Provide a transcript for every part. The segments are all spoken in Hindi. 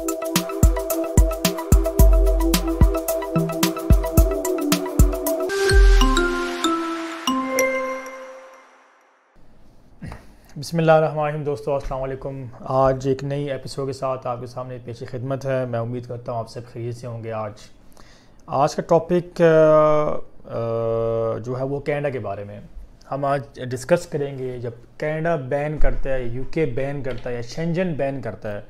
बसमिल दोस्तों अस्सलाम आज एक नई एपिसोड के साथ आपके सामने पेशी खिदमत है मैं उम्मीद करता हूँ आप सब खरीद से होंगे आज आज का टॉपिक जो है वो कैनेडा के बारे में हम आज डिस्कस करेंगे जब कैनेडा बैन करता है यूके बैन करता है या शेंजन बैन करता है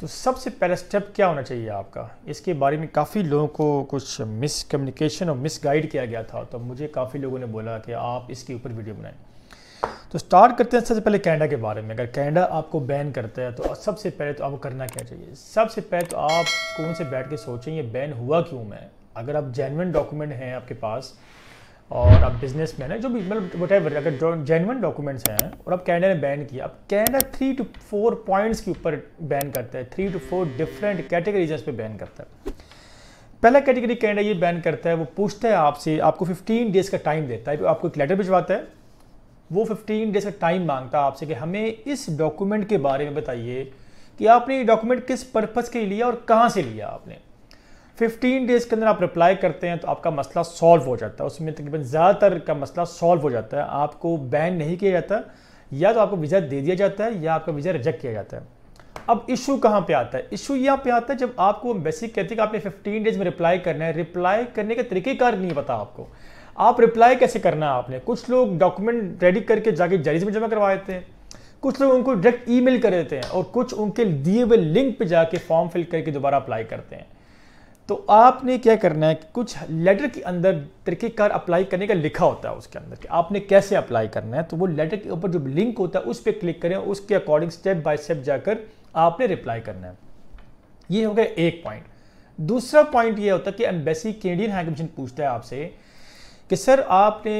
तो सबसे पहला स्टेप क्या होना चाहिए आपका इसके बारे में काफ़ी लोगों को कुछ मिस कम्युनिकेशन और मिस गाइड किया गया था तो मुझे काफ़ी लोगों ने बोला कि आप इसके ऊपर वीडियो बनाएं तो स्टार्ट करते हैं सबसे पहले कैनेडा के बारे में अगर कैनेडा आपको बैन करता है तो सबसे पहले तो आपको करना क्या चाहिए सबसे पहले तो आप कौन से बैठ के सोचें ये बैन हुआ क्यों मैं अगर आप जेनविन डॉक्यूमेंट हैं आपके पास और आप बिजनेस मैन है जो भी मतलब वट एवर अगर जेनवन डॉक्यूमेंट्स हैं और अब कैनेडा ने बैन किया अब Canada three two four points के ऊपर बैन करता है three two four different categories पे बैन करता है पहला कैटेगरी कैनेडा ये बैन करता है वो पूछता है आपसे आपको फिफ्टीन डेज़ का टाइम देता है तो आपको एक लेटर भिजवाता है वो फिफ्टीन डेज़ का टाइम मांगता है आपसे कि हमें इस डॉक्यूमेंट के बारे में बताइए कि आपने ये डॉक्यूमेंट किस पर्पज़ के लिए और कहाँ से लिया आपने 15 डेज के अंदर आप रिप्लाई करते हैं तो आपका मसला सॉल्व हो जाता है उसमें तकरीबन ज़्यादातर का मसला सॉल्व हो जाता है आपको बैन नहीं किया जाता या तो आपको वीज़ा दे दिया जाता है या आपका वीज़ा रिजेक्ट किया जाता है अब इशू कहाँ पे आता है इशू यहाँ पे आता है जब आपको बेसिक कहते हैं कि आपने 15 डेज में रिप्लाई करना है रिप्लाई करने का तरीक़ेकार नहीं पता आपको आप रिप्लाई कैसे करना है आपने कुछ लोग डॉक्यूमेंट रेडी करके जाके जरीज में जमा करवा देते हैं कुछ लोग उनको डायरेक्ट ईमेल कर देते हैं और कुछ उनके दिए हुए लिंक पे जाके फॉर्म फिल करके दोबारा अप्लाई करते हैं तो आपने क्या करना है कुछ लेटर के अंदर तरीक़ेकार अप्लाई करने का लिखा होता है उसके अंदर कि आपने कैसे अप्लाई करना है तो वो लेटर के ऊपर जो लिंक होता है उस पर क्लिक करें उसके अकॉर्डिंग स्टेप बाय स्टेप जाकर आपने रिप्लाई करना है ये हो गया एक पॉइंट दूसरा पॉइंट ये होता है कि एम्बेसी कैनेडियन हाई कमीशन पूछता है आपसे कि सर आपने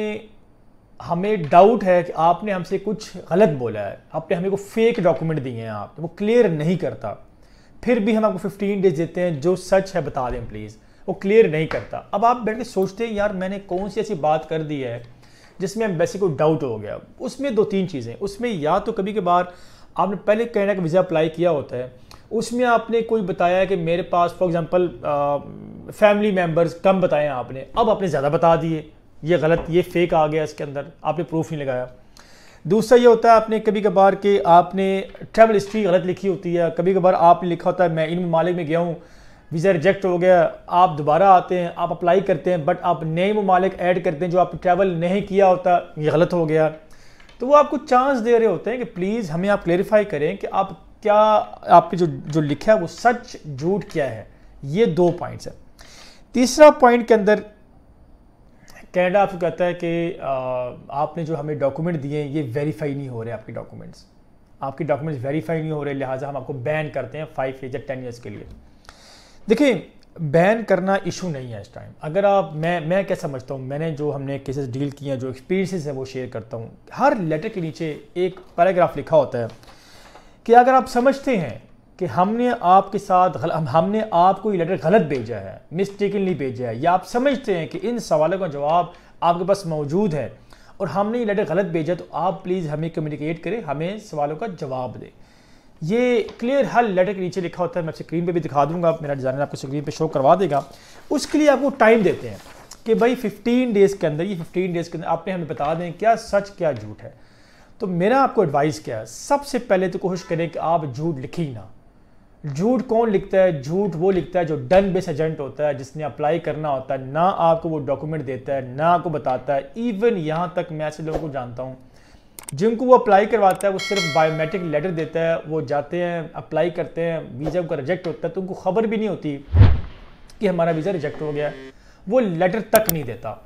हमें डाउट है कि आपने हमसे कुछ गलत बोला है आपने हमें को फेक डॉक्यूमेंट दिए हैं आप तो वो क्लियर नहीं करता फिर भी हम आपको 15 डेज देते हैं जो सच है बता दें प्लीज़ वो क्लियर नहीं करता अब आप बैठ के सोचते हैं यार मैंने कौन सी ऐसी बात कर दी है जिसमें एम्बेसी को डाउट हो गया उसमें दो तीन चीज़ें उसमें या तो कभी कभार आपने पहले कैनेडा का वीज़ा अप्लाई किया होता है उसमें आपने कोई बताया कि मेरे पास फॉर एग्ज़ाम्पल फैमिली मेम्बर्स कम बताए आपने अब आपने ज़्यादा बता दिए ये गलत ये फेक आ गया इसके अंदर आपने प्रूफ नहीं लगाया दूसरा ये होता है आपने कभी कभार कि आपने ट्रैवल हिस्ट्री गलत लिखी होती है कभी कभार आपने लिखा होता है मैं इन ममालिक में गया हूँ वीज़ा रिजेक्ट हो गया आप दोबारा आते हैं आप अप्लाई करते हैं बट आप नए ममालिक ऐड करते हैं जो आप ट्रैवल नहीं किया होता ये गलत हो गया तो वो आपको चांस दे रहे होते हैं कि प्लीज़ हमें आप क्लेरिफाई करें कि आप क्या आपने जो जो लिखा है वो सच झूठ क्या है ये दो पॉइंट्स है तीसरा पॉइंट के अंदर कैनेडा आपको कहता है कि आपने जो हमें डॉक्यूमेंट दिए हैं ये वेरीफाई नहीं हो रहे आपके डॉक्यूमेंट्स आपके डॉक्यूमेंट्स वेरीफाई नहीं हो रहे लिहाजा हम आपको बैन करते हैं फाइव ईयर या टेन ईयर्स के लिए देखिए बैन करना इशू नहीं है इस टाइम अगर आप मैं मैं क्या समझता हूँ मैंने जो हमने केसेस डील किए हैं जो एक्सपीरियंसेस हैं वो शेयर करता हूँ हर लेटर के नीचे एक पैराग्राफ लिखा होता है कि अगर आप समझते हैं कि हमने आपके साथ गल, हम, हमने आपको ये लेटर गलत भेजा है मिस्टेकनली भेजा है या आप समझते हैं कि इन सवालों का जवाब आपके पास मौजूद है और हमने ये लेटर गलत भेजा तो आप प्लीज़ हमें कम्युनिकेट करें हमें सवालों का जवाब दें ये क्लियर हल लेटर के नीचे लिखा होता है मैं स्क्रीन पे भी दिखा दूंगा मेरा डिज़ाइनर आपको स्क्रीन पे शो करवा देगा उसके लिए आपको टाइम देते हैं कि भाई 15 डेज़ के अंदर ये 15 डेज़ के अंदर आपने हमें बता दें क्या सच क्या झूठ है तो मेरा आपको एडवाइस क्या है सबसे पहले तो कोशिश करें कि आप झूठ लिखी ना झूठ कौन लिखता है झूठ वो लिखता है जो डन बेस एजेंट होता है जिसने अप्लाई करना होता है ना आपको वो डॉक्यूमेंट देता है ना आपको बताता है इवन यहाँ तक मैं ऐसे लोगों को जानता हूँ जिनको वो अप्लाई करवाता है वो सिर्फ बायोमेट्रिक लेटर देता है वो जाते हैं अप्लाई करते हैं वीज़ा उनका रिजेक्ट होता है तो उनको खबर भी नहीं होती कि हमारा वीज़ा रिजेक्ट हो गया है वो लेटर तक नहीं देता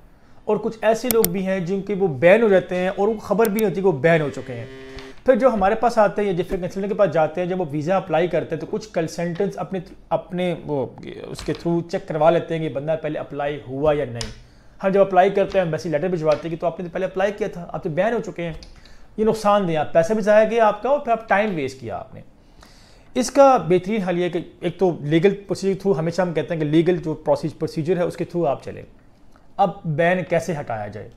और कुछ ऐसे लोग भी हैं जिनके वो बैन हो जाते हैं और उनको खबर भी नहीं होती कि वो बैन हो चुके हैं फिर जो हमारे पास आते हैं जिस कंसल्टेंट के पास जाते हैं जब वो वीज़ा अप्लाई करते हैं तो कुछ कंसल्टेंट्स अपने अपने वो उसके थ्रू चेक करवा लेते हैं कि बंदा पहले अप्लाई हुआ या नहीं हम जब अप्लाई करते हैं वैसे लेटर भिजवाते हैं कि तो आपने तो पहले अप्लाई किया था आप तो बैन हो चुके हैं ये नुकसान दें आप पैसा भी ज़ाया गया आपका और फिर आप टाइम वेस्ट किया आपने इसका बेहतरीन हल ये कि एक तो लीगल प्रोसीजर थ्रू हमेशा हम कहते हैं कि लीगल जो प्रोसीज प्रोसीजर है उसके थ्रू आप चलें अब बैन कैसे हटाया जाए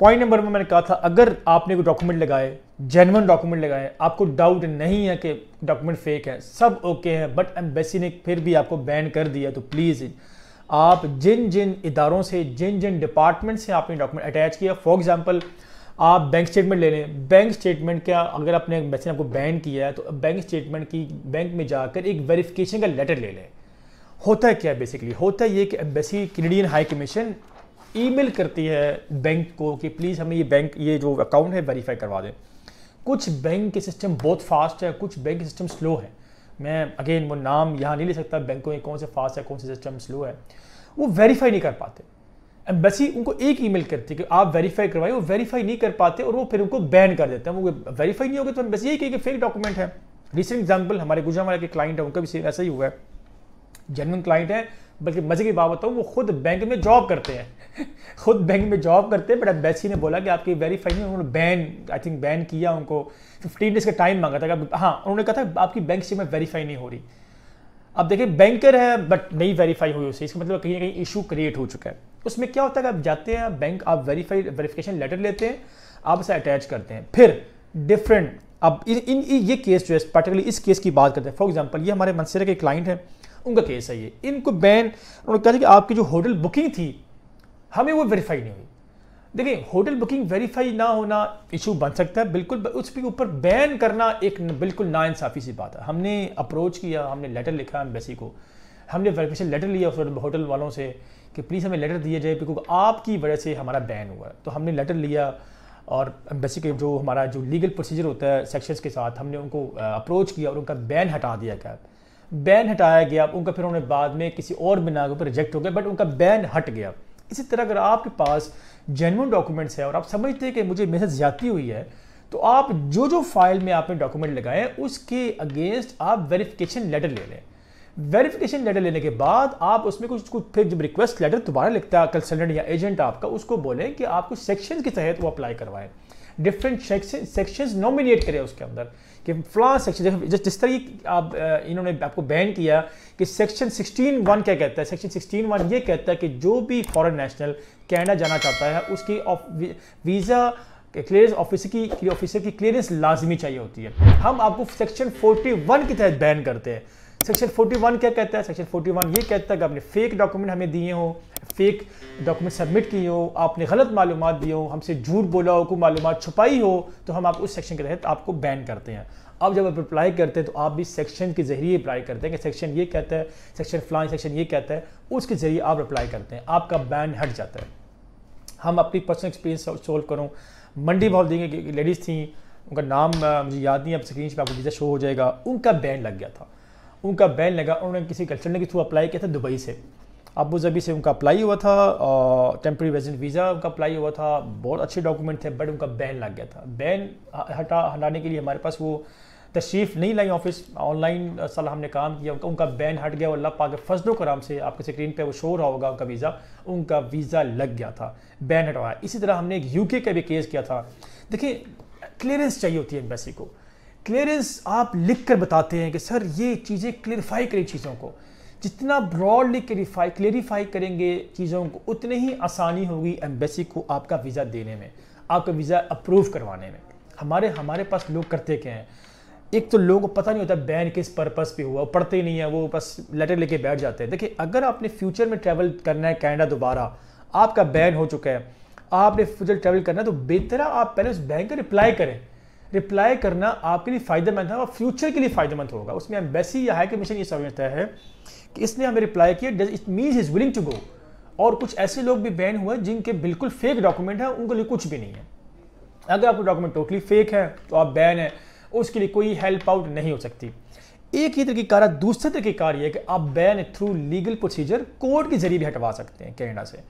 पॉइंट नंबर में मैंने कहा था अगर आपने कोई डॉक्यूमेंट लगाए जेनवन डॉक्यूमेंट लगाए आपको डाउट नहीं है कि डॉक्यूमेंट फेक है सब ओके हैं बट एम्बेसी ने फिर भी आपको बैन कर दिया तो प्लीज़ आप जिन जिन इदारों से जिन जिन डिपार्टमेंट से आपने डॉक्यूमेंट अटैच किया फॉर एग्जाम्पल आप बैंक स्टेटमेंट ले लें बैंक स्टेटमेंट का अगर आपने एम्बेसी ने आपको बैन किया है तो बैंक स्टेटमेंट की बैंक में जाकर एक वेरीफिकेशन का लेटर ले लें होता है क्या बेसिकली होता है ये कि embassy Canadian high commission email करती है बैंक को कि प्लीज़ हमें ये बैंक ये जो अकाउंट है वेरीफाई करवा दें कुछ बैंक के सिस्टम बहुत फास्ट है कुछ बैंक के सिस्टम स्लो है मैं अगेन वो नाम यहाँ नहीं ले सकता बैंकों में कौन से फास्ट है कौन से सिस्टम स्लो है वो वेरीफाई नहीं कर पाते एम्बेसी उनको एक ईमेल करती है कि आप वेरीफाई करवाइए वो वेरीफाई नहीं कर पाते और वो फिर उनको बैन कर देते हैं वो वेरीफाई नहीं होगी तो एम्बेसी यही कि फेक डॉक्यूमेंट है रिसेंट एग्जाम्पल हमारे वाले के क्लाइंट है उनका भी ऐसा ही हुआ है जेनवन क्लाइंट है बल्कि मजे की बात बताऊँ वो खुद बैंक में जॉब करते हैं खुद बैंक में जॉब करते हैं बट अब्बैसी ने बोला कि आपकी वेरीफाई नहीं उन्होंने बैन आई थिंक बैन किया उनको फिफ्टीन डेज का टाइम मांगा था हाँ उन्होंने कहा था आपकी बैंक मैं वेरीफाई नहीं हो रही अब देखिए बैंकर है बट नहीं वेरीफाई हुई उसे इसका मतलब कहीं ना कहीं इशू क्रिएट हो चुका है उसमें क्या होता है कि आप जाते हैं बैंक आप वेरीफाई वेरिफिकेशन लेटर लेते हैं आप उसे अटैच करते हैं फिर डिफरेंट अब इन, इन ये केस जो है पर्टिकुलरली इस केस की बात करते हैं फॉर एग्जाम्पल ये हमारे मनसेरा के क्लाइंट हैं उनका केस है ये इनको बैन उन्होंने कहा कि आपकी जो होटल बुकिंग थी हमें वो वेरीफाई नहीं हुई देखिए होटल बुकिंग वेरीफाई ना होना इशू बन सकता है बिल्कुल उस पर ऊपर बैन करना एक बिल्कुल नाइंसाफ़ी सी बात है हमने अप्रोच किया हमने लेटर लिखा एम्बेसी को हमने वेरीफिकेशन लेटर लिया होटल वालों से कि प्लीज़ हमें लेटर दिया जाए बिकॉज आपकी वजह से हमारा बैन हुआ तो हमने लेटर लिया और एम्बेसी के जो हमारा जो लीगल प्रोसीजर होता है सेक्शंस के साथ हमने उनको अप्रोच किया और उनका बैन हटा दिया क्या बैन हटाया गया उनका फिर उन्होंने बाद में किसी और बिना के ऊपर रिजेक्ट हो गया बट उनका बैन हट गया इसी तरह अगर आपके पास जेनवन डॉक्यूमेंट्स है और आप समझते हैं कि मुझे मेहनत ज्यादा हुई है तो आप जो जो फाइल में आपने डॉक्यूमेंट लगाए उसके अगेंस्ट आप वेरिफिकेशन लेटर ले लें वेरिफिकेशन लेटर लेने के बाद आप उसमें कुछ कुछ फिर जब रिक्वेस्ट लेटर दोबारा लिखता है कंसल्टेंट या एजेंट आपका उसको बोलें कि आपको सेक्शन के तहत वो अप्लाई करवाएं डिफरेंट सेक्शंस नॉमिनेट करें उसके अंदर कि फला सेक्शन जस्ट जिस तरह आप इन्होंने आपको बैन किया कि सेक्शन सिक्सटीन वन क्या कहता है सेक्शन सिक्सटीन वन ये कहता है कि जो भी फॉरेन नेशनल कैनेडा जाना चाहता है उसकी वीज़ा क्लियरेंस ऑफिसर की ऑफिसर की क्लियरेंस लाजमी चाहिए होती है हम आपको सेक्शन 41 के तहत बैन करते हैं सेक्शन 41 क्या कहता है सेक्शन 41 ये कहता है कि आपने फेक डॉक्यूमेंट हमें दिए हो फेक डॉक्यूमेंट सबमिट किए हो आपने गलत मालूम दिए हो हमसे झूठ बोला हो कोई मालूम छुपाई हो तो हम आप उस सेक्शन के तहत आपको बैन करते हैं अब जब आप अप्लाई करते हैं तो आप भी सेक्शन के जरिए अप्लाई करते हैं कि सेक्शन ये कहता है सेक्शन फ्लाइन सेक्शन ये कहता है उसके जरिए आप अप्लाई करते हैं आपका बैन हट जाता है हम अपनी पर्सनल एक्सपीरियंस सोल्व करूँ मंडी बहुत देंगे लेडीज़ थी उनका नाम मुझे याद नहीं अब स्क्रीन पर आपको जीजा शो हो जाएगा उनका बैन लग गया था उनका बैन लगा उन्होंने किसी कल्चर के थ्रू अप्लाई किया था दुबई से अबू जबी से उनका अप्लाई हुआ था टेम्प्रेरी रेजिडेंट वीज़ा उनका अप्लाई हुआ था बहुत अच्छे डॉक्यूमेंट थे बट उनका बैन लग गया था बैन हटा हटाने के लिए हमारे पास वो तशरीफ़ नहीं लाई ऑफिस ऑनलाइन साल हमने काम किया उनका उनका बैन हट गया और अल्लाह पाक के आराम से आपके स्क्रीन पे वो शो रहा होगा उनका वीज़ा उनका वीज़ा लग गया था बैन हटवाया इसी तरह हमने एक यूके का भी केस किया था देखिए क्लियरेंस चाहिए होती है एम्बेसी को क्लियरेंस आप लिख कर बताते हैं कि सर ये चीज़ें क्लियरिफाई करें चीज़ों को जितना ब्रॉडली क्लियरिफाई क्लियरिफाई करेंगे चीज़ों को उतनी ही आसानी होगी एम्बेसी को आपका वीज़ा देने में आपका वीज़ा अप्रूव करवाने में हमारे हमारे पास लोग करते क्या हैं एक तो लोगों को पता नहीं होता बैन किस पर्पज़ पे हुआ पढ़ते ही नहीं है वो बस लेटर लेके बैठ जाते हैं देखिए अगर आपने फ्यूचर में ट्रैवल करना है कैनेडा दोबारा आपका बैन हो चुका है आपने फ्यूचर ट्रैवल करना है तो बेहतर आप पहले उस बैन का रिप्लाई करें रिप्लाई करना आपके लिए फ़ायदेमंद है और फ्यूचर के लिए फ़ायदेमंद होगा उसमें एम्बेसी या हाई कमीशन ये समझता है कि इसने हमें रिप्लाई किया does it mean is willing to go और कुछ ऐसे लोग भी बैन हुए जिनके बिल्कुल फेक डॉक्यूमेंट है उनके लिए कुछ भी नहीं है अगर आपका डॉक्यूमेंट टोटली फेक है तो आप बैन है उसके लिए कोई हेल्प आउट नहीं हो सकती एक ही तरीक़ेकार कार दूसरे तरीक़ेकार ये कि आप ban through legal procedure court के जरिए भी हटवा सकते हैं कैनेडा से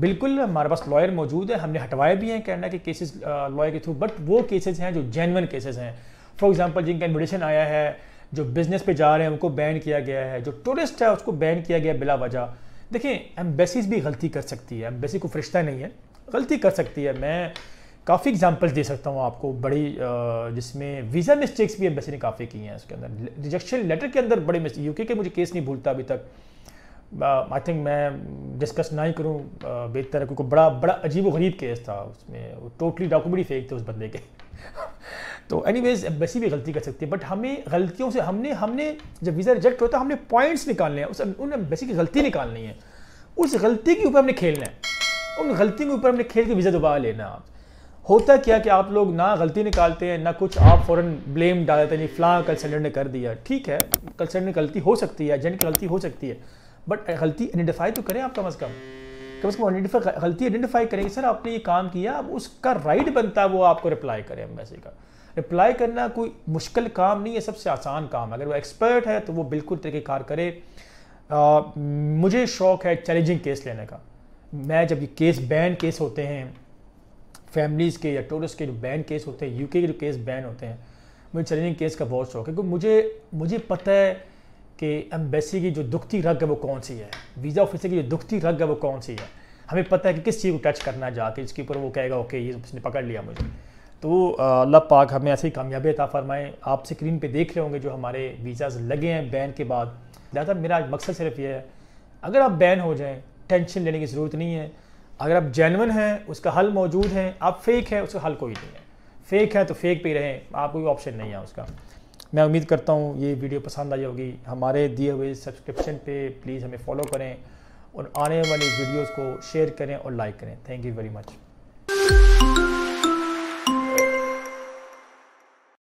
बिल्कुल हमारे पास लॉयर मौजूद है हमने हटवाए भी हैं कैनेडा uh, के केसेस लॉयर के थ्रू बट वो केसेस हैं जो जेनवन केसेस हैं फॉर एग्जाम्पल जिनका इन्विटेशन आया है जो बिजनेस पे जा रहे हैं उनको बैन किया गया है जो टूरिस्ट है उसको बैन किया गया बिला वजह देखें एम्बेसीज भी गलती कर सकती है एम्बेसी को फरिश्ता नहीं है गलती कर सकती है मैं काफ़ी एग्जाम्पल्स दे सकता हूँ आपको बड़ी uh, जिसमें वीज़ा मिस्टेक्स भी एम्बेसी ने काफ़ी की हैं उसके अंदर रिजेक्शन लेटर के अंदर बड़े यूके के मुझे केस नहीं भूलता अभी तक आई uh, थिंक मैं डिस्कस ना ही करूँ uh, बेहतर है क्योंकि बड़ा बड़ा अजीब गरीब केस था उसमें टोटली डॉक्यूमेंट ही फेक थे उस बंदे के तो एनी वेज वैसी भी गलती कर सकती है बट हमें गलतियों से हमने हमने जब वीज़ा रिजेक्ट होता है हमने पॉइंट्स निकालने हैं उस उन एम्बेसी की गलती निकालनी है उस गलती के ऊपर हमने खेलना है उन गलती के ऊपर हमने खेल के वीज़ा दोबारा लेना है होता क्या कि आप लोग ना गलती निकालते हैं ना कुछ आप फ़ौरन ब्लेम डाल देते हैं कल सेंडर ने कर दिया ठीक है कल ने गलती हो सकती है जेंट की गलती हो सकती है बट uh, गलती आइडेंटिफाई तो करें आप कम अज़ कम कम अज़ कम आइडेंटिफाई गलती आइडेंटिफाई करें सर आपने ये काम किया अब उसका राइट बनता है वो आपको रिप्लाई करें मैसेज का रिप्लाई करना कोई मुश्किल काम नहीं है सबसे आसान काम है अगर वो एक्सपर्ट है तो वो बिल्कुल तरीक़ेकार करे आ, मुझे शौक़ है चैलेंजिंग केस लेने का मैं जब ये केस बैन केस होते हैं फैमिलीज़ के या टूरिस्ट के जो बैन केस होते हैं यूके के जो केस बैन होते हैं मुझे चैलेंजिंग केस का बहुत शौक है क्योंकि मुझे मुझे पता है कि एम्बेसी की जो दुखती रग है वो कौन सी है वीज़ा ऑफिसर की जो दुखती रग है वो कौन सी है हमें पता है कि किस चीज़ को टच करना जाके इसके ऊपर वो कहेगा ओके ये उसने पकड़ लिया मुझे तो अल्लाह पाक हमें ऐसी कामयाबी अता फरमाएँ आप स्क्रीन पे देख रहे होंगे जो हमारे वीज़ाज लगे हैं बैन के बाद लिहाजा मेरा मकसद सिर्फ ये है अगर आप बैन हो जाएँ टेंशन लेने की ज़रूरत नहीं है अगर आप जेनवन हैं उसका हल मौजूद है आप फेक हैं उसका हल कोई नहीं है फेक है तो फेक पे रहें आप कोई ऑप्शन नहीं है उसका मैं उम्मीद करता हूँ ये वीडियो पसंद आई होगी हमारे दिए हुए सब्सक्रिप्शन पे प्लीज़ हमें फॉलो करें और आने वाली वीडियोस को शेयर करें और लाइक करें थैंक यू वेरी मच